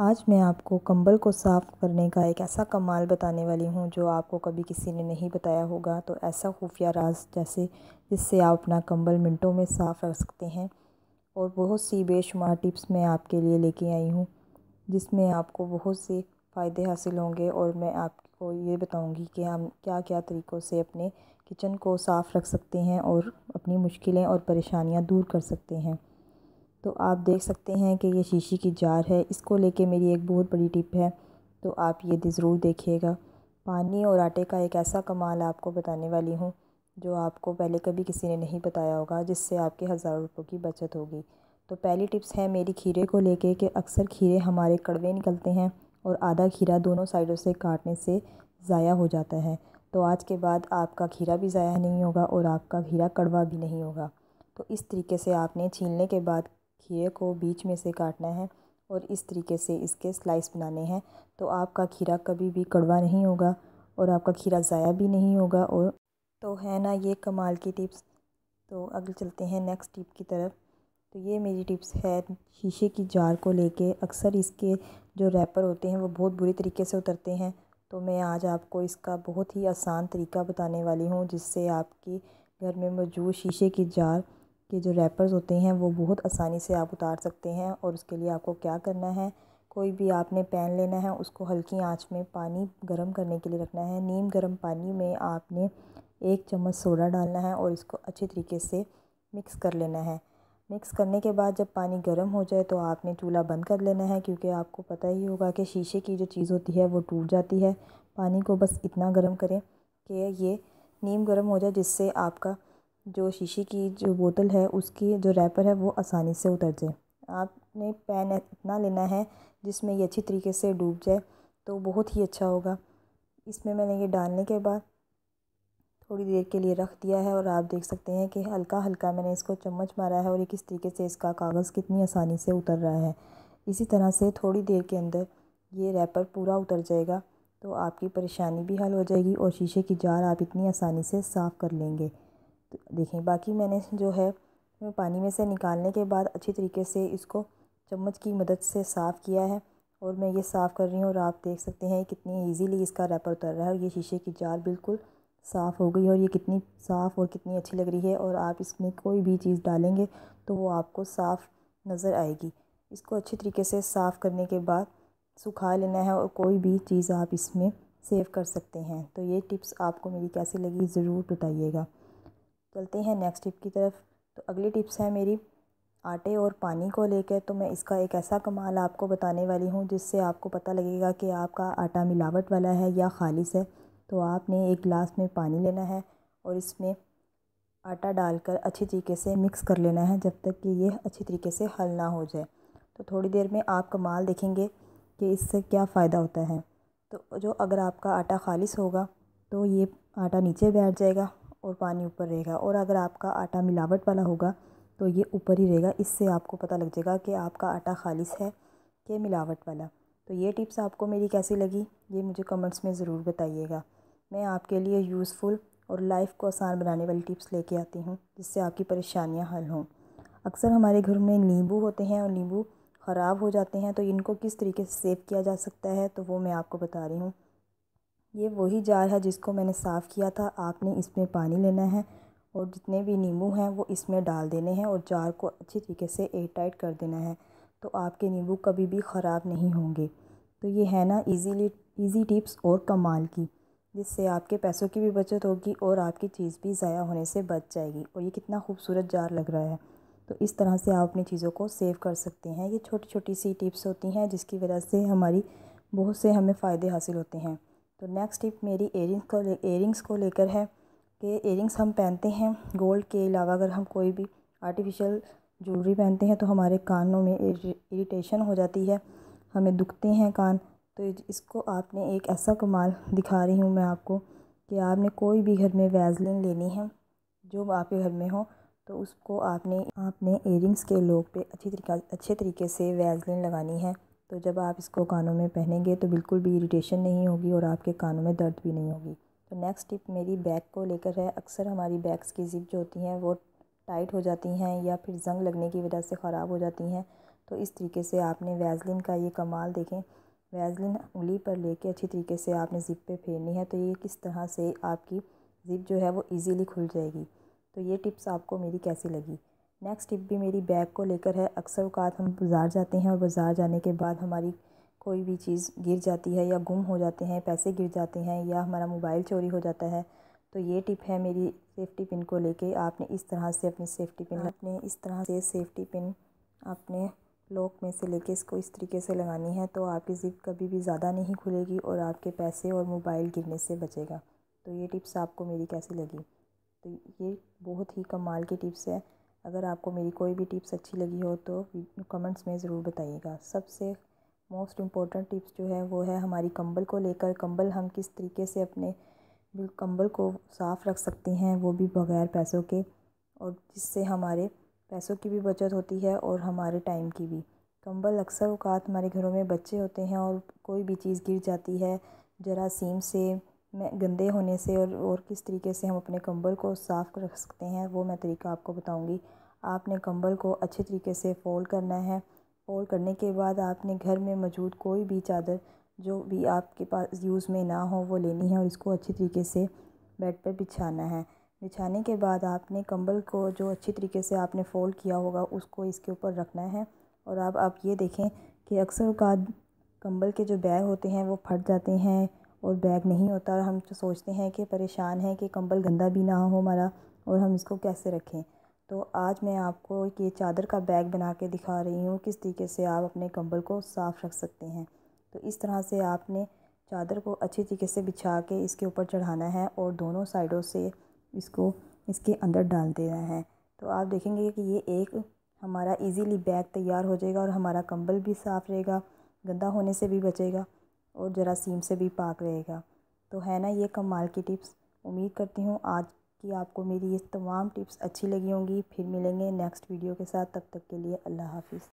आज मैं आपको कंबल को साफ़ करने का एक ऐसा कमाल बताने वाली हूँ जो आपको कभी किसी ने नहीं बताया होगा तो ऐसा खुफिया राज जैसे जिससे आप अपना कंबल मिनटों में साफ़ रख सकते हैं और बहुत सी बेशुमार टिप्स मैं आपके लिए लेके आई हूँ जिसमें आपको बहुत से फ़ायदे हासिल होंगे और मैं आपको ये बताऊँगी कि हम क्या क्या तरीक़ों से अपने किचन को साफ़ रख सकते हैं और अपनी मुश्किलें और परेशानियाँ दूर कर सकते हैं तो आप देख सकते हैं कि ये शीशी की जार है इसको लेके मेरी एक बहुत बड़ी टिप है तो आप ये ज़रूर देखिएगा पानी और आटे का एक ऐसा कमाल आपको बताने वाली हूँ जो आपको पहले कभी किसी ने नहीं बताया होगा जिससे आपके हज़ारों रुपयों की बचत होगी तो पहली टिप्स है मेरी खीरे को लेके कि अक्सर खीरे हमारे कड़वे निकलते हैं और आधा खीरा दोनों साइडों से काटने से ज़ाया हो जाता है तो आज के बाद आपका खीरा भी ज़ाया नहीं होगा और आपका खीरा कड़वा भी नहीं होगा तो इस तरीके से आपने छीलने के बाद खीरे को बीच में से काटना है और इस तरीके से इसके स्लाइस बनाने हैं तो आपका खीरा कभी भी कड़वा नहीं होगा और आपका खीरा ज़ाया भी नहीं होगा और तो है ना ये कमाल की टिप्स तो अगले चलते हैं नेक्स्ट टिप की तरफ तो ये मेरी टिप्स है शीशे की जार को लेके अक्सर इसके जो रैपर होते हैं वो बहुत बुरी तरीके से उतरते हैं तो मैं आज आपको इसका बहुत ही आसान तरीका बताने वाली हूँ जिससे आपकी घर में मौजूद शीशे की जार के जो रैपर्स होते हैं वो बहुत आसानी से आप उतार सकते हैं और उसके लिए आपको क्या करना है कोई भी आपने पैन लेना है उसको हल्की आंच में पानी गर्म करने के लिए रखना है नीम गर्म पानी में आपने एक चम्मच सोडा डालना है और इसको अच्छे तरीके से मिक्स कर लेना है मिक्स करने के बाद जब पानी गर्म हो जाए तो आपने चूल्हा बंद कर लेना है क्योंकि आपको पता ही होगा कि शीशे की जो चीज़ होती है वो टूट जाती है पानी को बस इतना गर्म करें कि ये नीम गर्म हो जाए जिससे आपका जो शीशे की जो बोतल है उसकी जो रैपर है वो आसानी से उतर जाए आपने पैन इतना लेना है जिसमें ये अच्छी तरीके से डूब जाए तो बहुत ही अच्छा होगा इसमें मैंने ये डालने के बाद थोड़ी देर के लिए रख दिया है और आप देख सकते हैं कि हल्का हल्का मैंने इसको चम्मच मारा है और ये किस तरीके से इसका कागज़ कितनी आसानी से उतर रहा है इसी तरह से थोड़ी देर के अंदर ये रैपर पूरा उतर जाएगा तो आपकी परेशानी भी हल हो जाएगी और शीशे की जार आप इतनी आसानी से साफ़ कर लेंगे देखें बाकी मैंने जो है पानी में से निकालने के बाद अच्छी तरीके से इसको चम्मच की मदद से साफ़ किया है और मैं ये साफ़ कर रही हूँ और आप देख सकते हैं कितनी ईजीली इसका रैपर उतर रहा है और ये शीशे की जार बिल्कुल साफ़ हो गई और ये कितनी साफ़ और कितनी अच्छी लग रही है और आप इसमें कोई भी चीज़ डालेंगे तो वो आपको साफ़ नज़र आएगी इसको अच्छे तरीके से साफ़ करने के बाद सुखा लेना है और कोई भी चीज़ आप इसमें सेव कर सकते हैं तो ये टिप्स आपको मेरी कैसी लगी ज़रूर बताइएगा चलते हैं नेक्स्ट टिप की तरफ तो अगली टिप्स है मेरी आटे और पानी को लेकर तो मैं इसका एक ऐसा कमाल आपको बताने वाली हूँ जिससे आपको पता लगेगा कि आपका आटा मिलावट वाला है या खालिश है तो आपने एक गिलास में पानी लेना है और इसमें आटा डालकर अच्छी तरीके से मिक्स कर लेना है जब तक कि ये अच्छी तरीके से हल ना हो जाए तो थोड़ी देर में आप कमाल देखेंगे कि इससे क्या फ़ायदा होता है तो जो अगर आपका आटा खालिश होगा तो ये आटा नीचे बैठ जाएगा और पानी ऊपर रहेगा और अगर आपका आटा मिलावट वाला होगा तो ये ऊपर ही रहेगा इससे आपको पता लग जाएगा कि आपका आटा खालिश है कि मिलावट वाला तो ये टिप्स आपको मेरी कैसी लगी ये मुझे कमेंट्स में ज़रूर बताइएगा मैं आपके लिए यूज़फुल और लाइफ को आसान बनाने वाली टिप्स लेके आती हूँ जिससे आपकी परेशानियाँ हल हों अक्सर हमारे घर में नींबू होते हैं और नींबू ख़राब हो जाते हैं तो इनको किस तरीके से सेव किया जा सकता है तो वो मैं आपको बता रही हूँ ये वही जार है जिसको मैंने साफ़ किया था आपने इसमें पानी लेना है और जितने भी नींबू हैं वो इसमें डाल देने हैं और जार को अच्छी तरीके से एयर टाइट कर देना है तो आपके नींबू कभी भी ख़राब नहीं होंगे तो ये है ना इजीली इजी टिप्स और कमाल की जिससे आपके पैसों की भी बचत होगी और आपकी चीज़ भी ज़ाया होने से बच जाएगी और ये कितना खूबसूरत जार लग रहा है तो इस तरह से आप अपनी चीज़ों को सेव कर सकते हैं ये छोटी छोटी सी टिप्स होती हैं जिसकी वजह से हमारी बहुत से हमें फ़ायदे हासिल होते हैं तो नेक्स्ट टिप मेरी एयरिंग्स को एयरिंग्स को लेकर है कि एयरिंग्स हम पहनते हैं गोल्ड के अलावा अगर हम कोई भी आर्टिफिशियल ज्वेलरी पहनते हैं तो हमारे कानों में इरिटेशन हो जाती है हमें दुखते हैं कान तो इसको आपने एक ऐसा कमाल दिखा रही हूँ मैं आपको कि आपने कोई भी घर में वैजलिन लेनी है जो आपके घर में हो तो उसको आपने आपने एयरिंग्स के लोग पे अच्छी तरीका अच्छे तरीके से वैजलिन लगानी है तो जब आप इसको कानों में पहनेंगे तो बिल्कुल भी इरीटेशन नहीं होगी और आपके कानों में दर्द भी नहीं होगी तो नेक्स्ट टिप मेरी बैग को लेकर है अक्सर हमारी बैग्स की ज़िप जो होती हैं वो टाइट हो जाती हैं या फिर जंग लगने की वजह से ख़राब हो जाती हैं तो इस तरीके से आपने वैजलिन का ये कमाल देखें वैजलिन उंगली पर लेके अच्छी तरीके से आपने ज़िप पे फेरनी है तो ये किस तरह से आपकी ज़िप जो है वो इजीली खुल जाएगी तो ये टिप्स आपको मेरी कैसी लगी नेक्स्ट टिप भी मेरी बैग को लेकर है अक्सर अवकात हम बाज़ार जाते हैं और बाज़ार जाने के बाद हमारी कोई भी चीज़ गिर जाती है या गुम हो जाते हैं पैसे गिर जाते हैं या हमारा मोबाइल चोरी हो जाता है तो ये टिप है मेरी सेफ़्टी पिन को लेके आपने इस तरह से अपनी सेफ़्टी पिन अपने इस तरह से सेफ़्टी पिन आपने लॉक में से लेके इसको इस तरीके से लगानी है तो आपकी ज़िप कभी भी ज़्यादा नहीं खुलेगी और आपके पैसे और मोबाइल गिरने से बचेगा तो ये टिप्स आपको मेरी कैसी लगी तो ये बहुत ही कमाल की टिप्स है अगर आपको मेरी कोई भी टिप्स अच्छी लगी हो तो कमेंट्स में ज़रूर बताइएगा सबसे मोस्ट इम्पॉर्टेंट टिप्स जो है वो है हमारी कंबल को लेकर कंबल हम किस तरीके से अपने कंबल को साफ़ रख सकते हैं वो भी बग़ैर पैसों के और जिससे हमारे पैसों की भी बचत होती है और हमारे टाइम की भी कंबल अक्सर अवकात हमारे घरों में बच्चे होते हैं और कोई भी चीज़ गिर जाती है जरासीम से में गंदे होने से और और किस तरीके से हम अपने कंबल को साफ़ रख सकते हैं वो मैं तरीका आपको बताऊँगी आपने कंबल को अच्छे तरीके से फ़ोल्ड करना है फ़ोल्ड करने के बाद आपने घर में मौजूद कोई भी चादर जो भी आपके पास यूज़ में ना हो वो लेनी है और इसको अच्छे तरीके से बेड पर बिछाना है बिछाने के बाद आपने कंबल को जो अच्छी तरीके से आपने फ़ोल्ड किया होगा उसको इसके ऊपर रखना है और आप आप ये देखें कि अक्सर का कंबल के जो बैग होते हैं वो फट जाते हैं और बैग नहीं होता और हम तो सोचते हैं कि परेशान हैं कि कंबल गंदा भी ना हो हमारा और हम इसको कैसे रखें तो आज मैं आपको एक ये चादर का बैग बना के दिखा रही हूँ किस तरीके से आप अपने कंबल को साफ़ रख सकते हैं तो इस तरह से आपने चादर को अच्छी तरीके से बिछा के इसके ऊपर चढ़ाना है और दोनों साइडों से इसको इसके अंदर डाल देना है तो आप देखेंगे कि ये एक हमारा इजीली बैग तैयार हो जाएगा और हमारा कंबल भी साफ़ रहेगा गंदा होने से भी बचेगा और जरासीम से भी पाक रहेगा तो है ना ये कमाल की टिप्स उम्मीद करती हूँ आज की आपको मेरी ये तमाम टिप्स अच्छी लगी होंगी फिर मिलेंगे नेक्स्ट वीडियो के साथ तब तक के लिए अल्लाह हाफिज़